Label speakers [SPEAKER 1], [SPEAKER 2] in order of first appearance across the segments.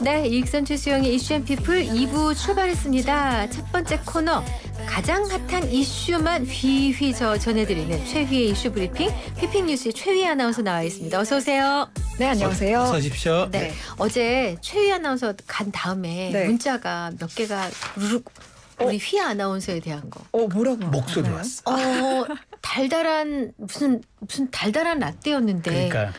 [SPEAKER 1] 네, 이익선 최수영의 이슈앤피플 2부 출발했습니다. 첫 번째 코너 가장 핫한 이슈만 휘휘 저 전해드리는 최휘의 이슈 브리핑 휘핑 뉴스의 최휘 아나운서 나와 있습니다. 어서 오세요. 네, 안녕하세요. 서십시오. 네. 네, 어제 최휘 아나운서 간 다음에 네. 문자가 몇 개가 우 우리 어? 휘 아나운서에 대한 거.
[SPEAKER 2] 어 뭐라고? 목소리 네. 왔어.
[SPEAKER 1] 어 달달한 무슨 무슨 달달한 라떼였는데 그러니까요.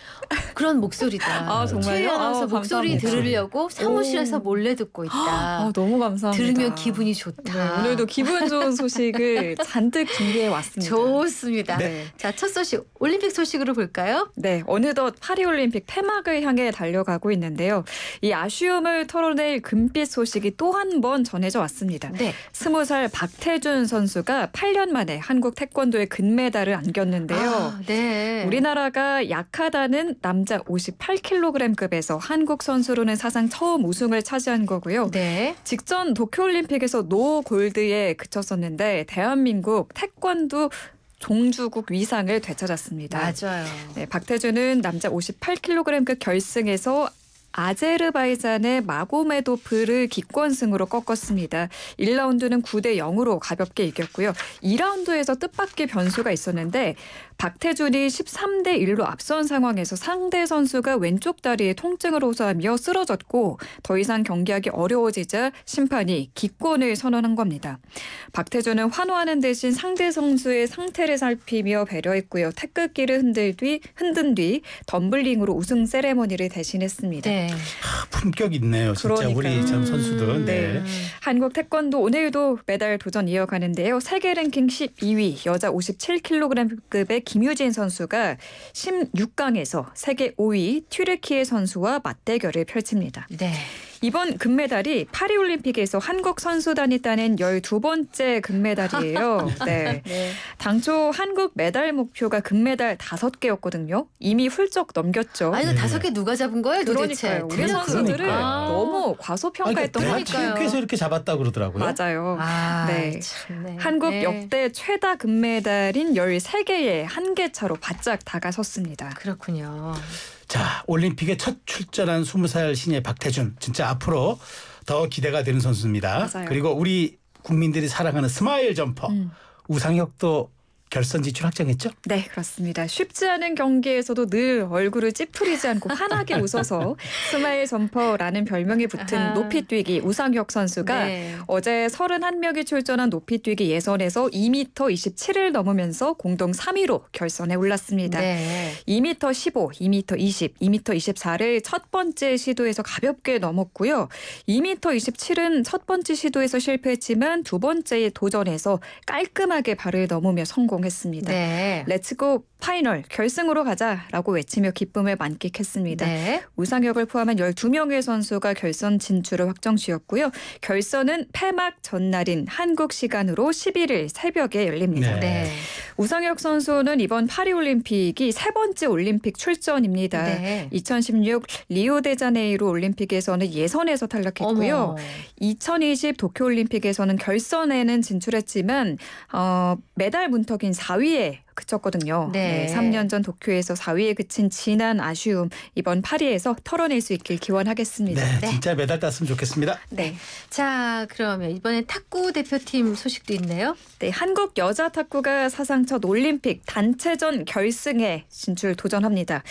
[SPEAKER 1] 그런 목소리다. 아, 정말요? 아, 아나서 목소리 들으려고 사무실에서 몰래 듣고 있다. 아, 너무 감사합니다. 들으면 기분이 좋다. 네, 오늘도
[SPEAKER 3] 기분 좋은 소식을 잔뜩 준비해 왔습니다. 좋습니다. 네. 자, 첫 소식 올림픽 소식으로 볼까요? 네, 어느덧 파리올림픽 폐막을 향해 달려가고 있는데요. 이 아쉬움을 털어낼 금빛 소식이 또 한 번 전해져 왔습니다. 네. 20살 박태준 선수가 8년 만에 한국 태권도의 금메달을 안겼는데요. 아, 네. 네. 우리나라가 약하다는 남자 58kg급에서 한국 선수로는 사상 처음 우승을 차지한 거고요. 네. 직전 도쿄올림픽에서 노 골드에 그쳤었는데 대한민국 태권도 종주국 위상을 되찾았습니다. 맞아요. 네, 박태준은 남자 58kg급 결승에서 아제르바이잔의 마고메도프를 기권승으로 꺾었습니다. 1라운드는 9대 0으로 가볍게 이겼고요. 2라운드에서 뜻밖의 변수가 있었는데 박태준이 13대 1로 앞선 상황에서 상대 선수가 왼쪽 다리에 통증을 호소하며 쓰러졌고 더 이상 경기하기 어려워지자 심판이 기권을 선언한 겁니다. 박태준은 환호하는 대신 상대 선수의 상태를 살피며 배려했고요. 태극기를 흔들 뒤 흔든 뒤 덤블링으로 우승 세레모니를 대신했습니다. 네. 네.
[SPEAKER 2] 하, 품격 있네요. 진짜 그러니까요. 우리 참 선수들. 음, 네. 네.
[SPEAKER 3] 한국 태권도 오늘도 메달 도전 이어가는데요. 세계 랭킹 12위 여자 57kg급의 김유진 선수가 16강에서 세계 5위 튀르키예 선수와 맞대결을 펼칩니다. 네. 이번 금메달이 파리 올림픽에서 한국 선수단이 따낸 12번째 금메달이에요. 네. 네. 당초 한국 메달 목표가 금메달 5개였거든요. 이미 훌쩍 넘겼죠. 아니, 네. 5개 누가 잡은 거예요, 그러니까요. 우리 선수들을 그러니까요. 너무 과소평가했던 거니까요. 그러니까 체육회에서
[SPEAKER 2] 이렇게 잡았다 그러더라고요. 맞아요. 아, 네. 참네.
[SPEAKER 3] 한국 네. 역대 최다 금메달인 13개에 한개 차로 바짝 다가섰습니다. 그렇군요.
[SPEAKER 2] 자, 올림픽에 첫 출전한 20살 신예 박태준. 진짜 앞으로 더 기대가 되는 선수입니다. 맞아요. 그리고 우리 국민들이 사랑하는 스마일 점퍼. 음. 우상혁도 결선 진출 확정했죠? 네,
[SPEAKER 3] 그렇습니다. 쉽지 않은 경기에서도 늘 얼굴을 찌푸리지 않고 환하게 웃어서 스마일 점퍼라는 별명이 붙은 아하. 높이뛰기 우상혁 선수가 네. 어제 31명이 출전한 높이뛰기 예선에서 2m 27을 넘으면서 공동 3위로 결선에 올랐습니다. 네. 2m 15, 2m 20, 2m 24를 첫 번째 시도에서 가볍게 넘었고요. 2m 27은 첫 번째 시도에서 실패했지만 두 번째 도전에서 깔끔하게 발을 넘으며 성공 성했습니다 네. 렛츠고 파이널 결승으로 가자라고 외치며 기쁨을 만끽했습니다. 네. 우상혁을 포함한 12명의 선수가 결선 진출을 확정 지었고요. 결선은 폐막 전날인 한국 시간으로 11일 새벽에 열립니다. 네. 네. 우상혁 선수는 이번 파리올림픽이 세 번째 올림픽 출전입니다. 2016 리오데자네이루 올림픽에서는 예선에서 탈락했고요. 어머. 2020 도쿄올림픽에서는 결선에는 진출했지만 어, 메달 문턱인 4위에 그쳤거든요. 네. 네. 3년 전 도쿄에서 4위에 그친 진한 아쉬움 이번 파리에서 털어낼 수 있길 기원하겠습니다. 네, 네. 진짜
[SPEAKER 2] 메달 땄으면 좋겠습니다.
[SPEAKER 3] 네. 네. 자, 그러면 이번에 탁구 대표팀 소식도 있네요. 네, 한국 여자 탁구가 사상 첫 올림픽 단체전 결승에 진출 도전합니다.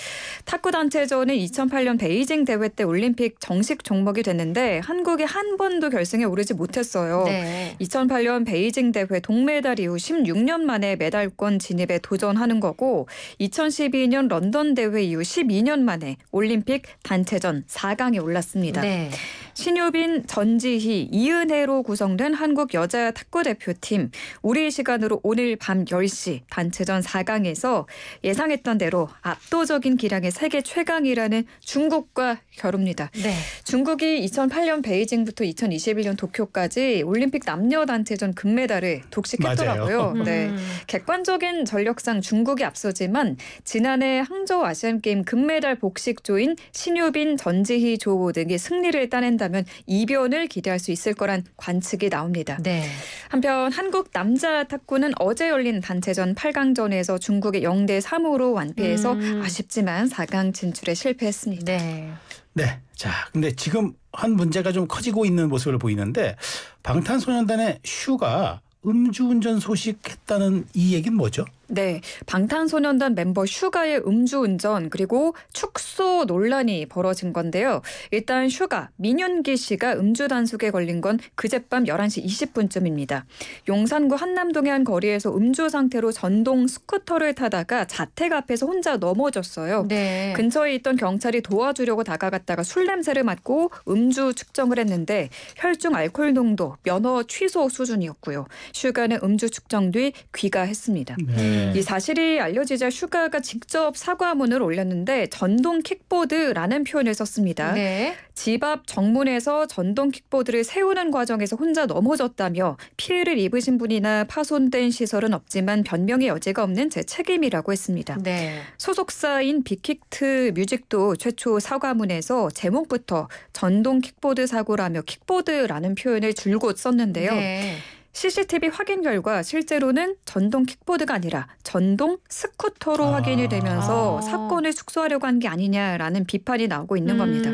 [SPEAKER 3] 탁구 단체전은 2008년 베이징 대회 때 올림픽 정식 종목이 됐는데 한국이 한 번도 결승에 오르지 못했어요. 네. 2008년 베이징 대회 동메달 이후 16년 만에 메달권 진입 진출에 네, 도전하는 거고 2012년 런던 대회 이후 12년 만에 올림픽 단체전 4강에 올랐습니다. 네. 신유빈, 전지희, 이은혜로 구성된 한국 여자 탁구 대표팀 우리 시간으로 오늘 밤 10시 단체전 4강에서 예상했던 대로 압도적인 기량의 세계 최강이라는 중국과 겨룹니다. 네. 중국이 2008년 베이징부터 2021년 도쿄까지 올림픽 남녀 단체전 금메달을 독식했더라고요. 네. 음. 객관적인 전력상 중국이 앞서지만 지난해 항저우 아시안 게임 금메달 복식조인 신유빈, 전지희 조호 등이 승리를 따낸 다 한다면 이변을 기대할 수 있을 거란 관측이 나옵니다. 네. 한편 한국 남자 탁구는 어제 열린 단체전 8강전에서 중국의 0대 3으로 완패해서 음. 아쉽지만 4강 진출에 실패했습니다. 네.
[SPEAKER 2] 네. 자, 근데 지금 한 문제가 좀 커지고 있는 모습을 보이는데 방탄소년단의 슈가 음주운전 소식했다는 이 얘기는 뭐죠?
[SPEAKER 1] 네,
[SPEAKER 3] 방탄소년단 멤버 슈가의 음주운전 그리고 축소 논란이 벌어진 건데요. 일단 슈가, 민윤기 씨가 음주 단속에 걸린 건 그젯밤 11시 20분쯤입니다. 용산구 한남동의 한 거리에서 음주 상태로 전동 스쿠터를 타다가 자택 앞에서 혼자 넘어졌어요. 네. 근처에 있던 경찰이 도와주려고 다가갔다가 술 냄새를 맡고 음주 측정을 했는데 혈중 알코올 농도, 면허 취소 수준이었고요. 슈가는 음주 측정 뒤 귀가했습니다. 네. 네. 이 사실이 알려지자 슈가가 직접 사과문을 올렸는데 전동 킥보드라는 표현을 썼습니다. 네. 집앞 정문에서 전동 킥보드를 세우는 과정에서 혼자 넘어졌다며 피해를 입으신 분이나 파손된 시설은 없지만 변명의 여지가 없는 제 책임이라고 했습니다. 네. 소속사인 빅킥트 뮤직도 최초 사과문에서 제목부터 전동 킥보드 사고라며 킥보드라는 표현을 줄곧 썼는데요. 네. CCTV 확인 결과 실제로는 전동 킥보드가 아니라 전동 스쿠터로 아. 확인이 되면서 아. 사건을 축소하려고 한 게 아니냐라는 비판이 나오고 있는 음. 겁니다.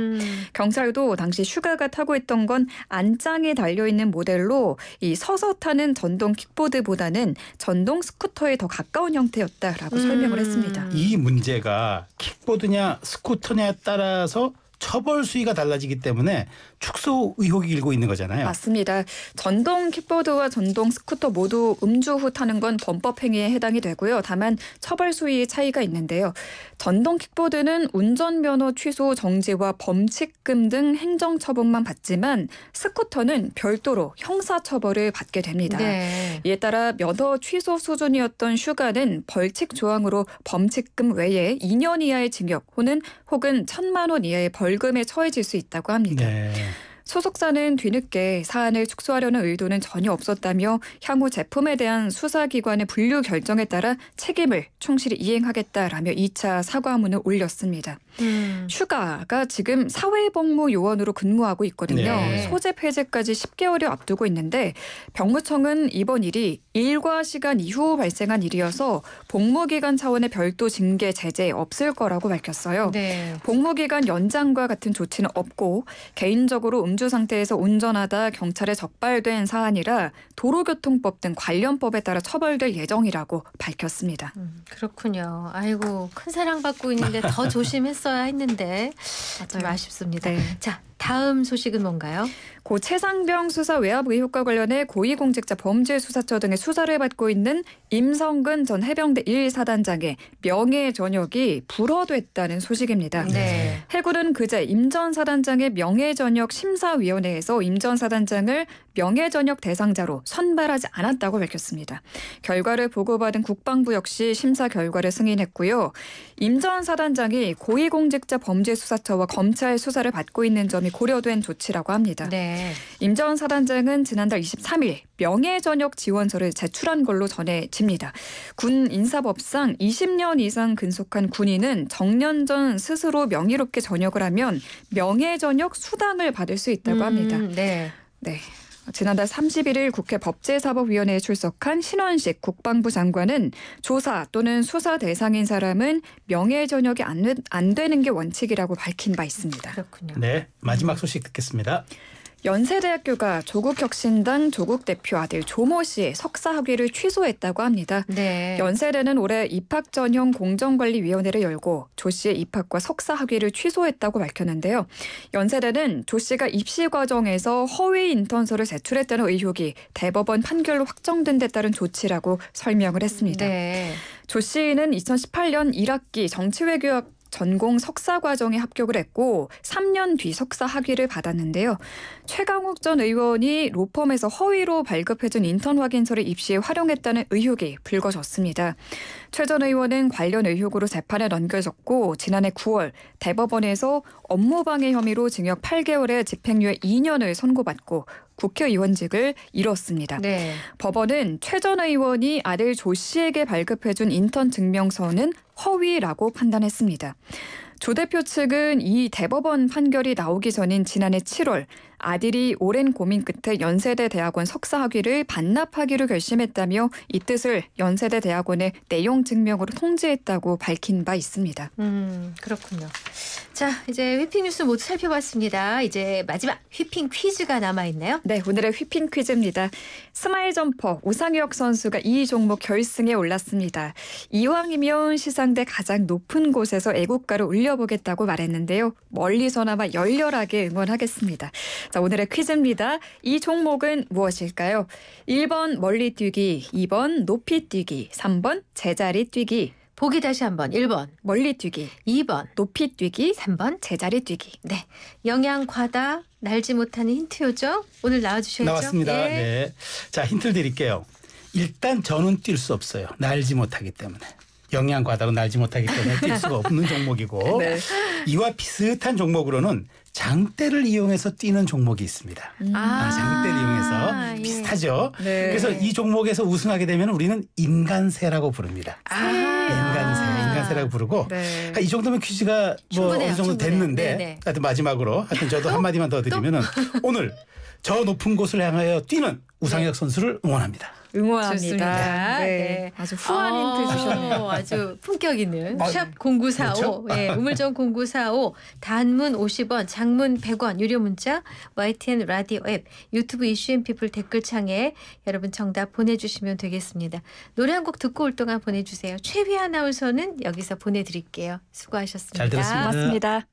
[SPEAKER 3] 경찰도 당시 슈가가 타고 있던 건 안장에 달려 있는 모델로 이 서서 타는 전동 킥보드보다는 전동 스쿠터에 더 가까운 형태였다라고
[SPEAKER 2] 음. 설명을 했습니다. 이 문제가 킥보드냐 스쿠터냐에 따라서 처벌 수위가 달라지기 때문에 축소 의혹이 일고 있는 거잖아요.
[SPEAKER 3] 맞습니다. 전동 킥보드와 전동 스쿠터 모두 음주 후 타는 건 범법 행위에 해당이 되고요. 다만 처벌 수위의 차이가 있는데요. 전동 킥보드는 운전면허 취소 정지와 범칙금 등 행정 처분만 받지만 스쿠터는 별도로 형사 처벌을 받게 됩니다. 네. 이에 따라 면허 취소 수준이었던 슈가는 벌칙 조항으로 범칙금 외에 2년 이하의 징역 혹은 혹은 천만 원 이하의 벌금에 처해질 수 있다고 합니다. 네. 소속사는 뒤늦게 사안을 축소하려는 의도는 전혀 없었다며 향후 제품에 대한 수사기관의 분류 결정에 따라 책임을 충실히 이행하겠다라며 2차 사과문을 올렸습니다. 음. 슈가가 지금 사회복무 요원으로 근무하고 있거든요. 네. 소재 폐쇄까지 10개월여 앞두고 있는데 병무청은 이번 일이 일과 시간 이후 발생한 일이어서 복무기간 차원의 별도 징계 제재 없을 거라고 밝혔어요. 네. 복무기간 연장과 같은 조치는 없고 개인적으로 음 음주 상태에서 운전하다 경찰에 적발된 사안이라 도로교통법 등 관련법에 따라 처벌될 예정이라고 밝혔습니다. 음,
[SPEAKER 1] 그렇군요. 아이고 큰 사랑 받고 있는데 더 조심했어야 했는데 좀 아쉽습니다. 네. 자 다음 소식은 뭔가요? 고 최상병 수사 외압 의혹과 관련해
[SPEAKER 3] 고위공직자 범죄수사처 등의 수사를 받고 있는 임성근 전 해병대 1사단장의 명예 전역이 불허됐다는 소식입니다. 네. 해군은 그제 임전 사단장의 명예 전역 심사위원회에서 임전 사단장을 명예 전역 대상자로 선발하지 않았다고 밝혔습니다. 결과를 보고받은 국방부 역시 심사 결과를 승인했고요. 임전 사단장이 고위공직자 범죄수사처와 검찰 수사를 받고 있는 점이 고려된 조치라고 합니다. 네. 임전 사단장은 지난달 23일 명예전역 지원서를 제출한 걸로 전해집니다. 군 인사법상 20년 이상 근속한 군인은 정년 전 스스로 명의롭게 전역을 하면 명예전역 수당을 받을 수 있다고 음, 합니다. 음, 네. 네. 지난달 31일 국회 법제사법위원회에 출석한 신원식 국방부 장관은 조사 또는 수사 대상인 사람은 명예전역이 안, 안 되는 게 원칙이라고 밝힌 바 있습니다. 그렇군요.
[SPEAKER 2] 네, 마지막 소식 듣겠습니다.
[SPEAKER 3] 연세대학교가 조국 혁신당 조국 대표 아들 조모 씨의 석사 학위를 취소했다고 합니다. 네. 연세대는 올해 입학 전형 공정관리위원회를 열고 조 씨의 입학과 석사 학위를 취소했다고 밝혔는데요. 연세대는 조 씨가 입시 과정에서 허위 인턴서를 제출했다는 의혹이 대법원 판결로 확정된 데 따른 조치라고 설명을 했습니다. 네. 조 씨는 2018년 1학기 정치외교학 전공 석사 과정에 합격을 했고 3년 뒤 석사 학위를 받았는데요. 최강욱 전 의원이 로펌에서 허위로 발급해준 인턴 확인서를 입시에 활용했다는 의혹이 불거졌습니다. 최 전 의원은 관련 의혹으로 재판에 넘겨졌고 지난해 9월 대법원에서 업무방해 혐의로 징역 8개월에 집행유예 2년을 선고받고 국회의원직을 잃었습니다. 네. 법원은 최전 의원이 아들 조 씨에게 발급해준 인턴 증명서는 허위라고 판단했습니다. 조 대표 측은 이 대법원 판결이 나오기 전인 지난해 7월 아들이 오랜 고민 끝에 연세대 대학원 석사 학위를 반납하기로 결심했다며 이 뜻을 연세대 대학원의 내용 증명으로 통지했다고 밝힌 바 있습니다.
[SPEAKER 1] 음, 그렇군요. 자, 이제 휘핑 뉴스 모두 살펴봤습니다. 이제 마지막 휘핑 퀴즈가 남아 있나요? 네, 오늘의 휘핑 퀴즈입니다.
[SPEAKER 3] 스마일 점퍼 우상혁 선수가 이 종목 결승에 올랐습니다. 이왕이면 시상대 가장 높은 곳에서 애국가를 올려보겠다고 말했는데요. 멀리서나마 열렬하게 응원하겠습니다. 자, 오늘의 퀴즈입니다. 이 종목은 무엇일까요? 1번 멀리 뛰기, 2번 높이 뛰기, 3번 제자리 뛰기.
[SPEAKER 1] 보기 다시 한번 1번 멀리 뛰기, 2번 높이 뛰기, 3번 제자리 뛰기. 네. 영양 과다 날지 못하는 힌트 요죠 오늘 나와 주셔야죠. 나왔습니다. 예. 네.
[SPEAKER 2] 자, 힌트 드릴게요. 일단 저는 뛸 수 없어요. 날지 못하기 때문에. 영양 과다로 날지 못하기 때문에 뛸 수가 없는 종목이고 네. 이와 비슷한 종목으로는 장대를 이용해서 뛰는 종목이 있습니다. 음. 아, 아, 장대를 이용해서 예. 비슷하죠. 네. 그래서 이 종목에서 우승하게 되면 우리는 인간세라고 부릅니다. 아. 인간세, 인간세라고 부르고 네. 그러니까 이 정도면 퀴즈가 뭐 충분해요, 어느 정도 됐는데 네, 네. 하여튼 마지막으로 하여튼 저도 한 마디만 더 드리면은 오늘 저 높은 곳을 향하여 뛰는 우상혁 선수를 응원합니다.
[SPEAKER 1] 응원합니다. 습니다 네. 네. 아주 후한 아, 어, 힌트 주셨네요. 어, 아주 품격 있는 아, 샵 0945. 그렇죠? 예, 아. 우물정 0945 단문 50원, 장문 100원 유료 문자 YTN 라디오 앱 유튜브 이슈앤피플 댓글창에 여러분 정답 보내 주시면 되겠습니다. 노래 한 곡 듣고 올 동안 보내 주세요. 최위 아나운서는 여기서 보내 드릴게요. 수고하셨습니다. 잘 들었습니다. 고맙습니다.